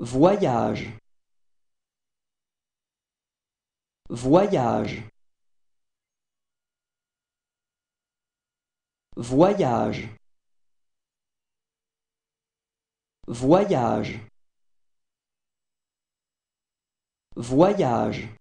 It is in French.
voyage voyage voyage voyage voyage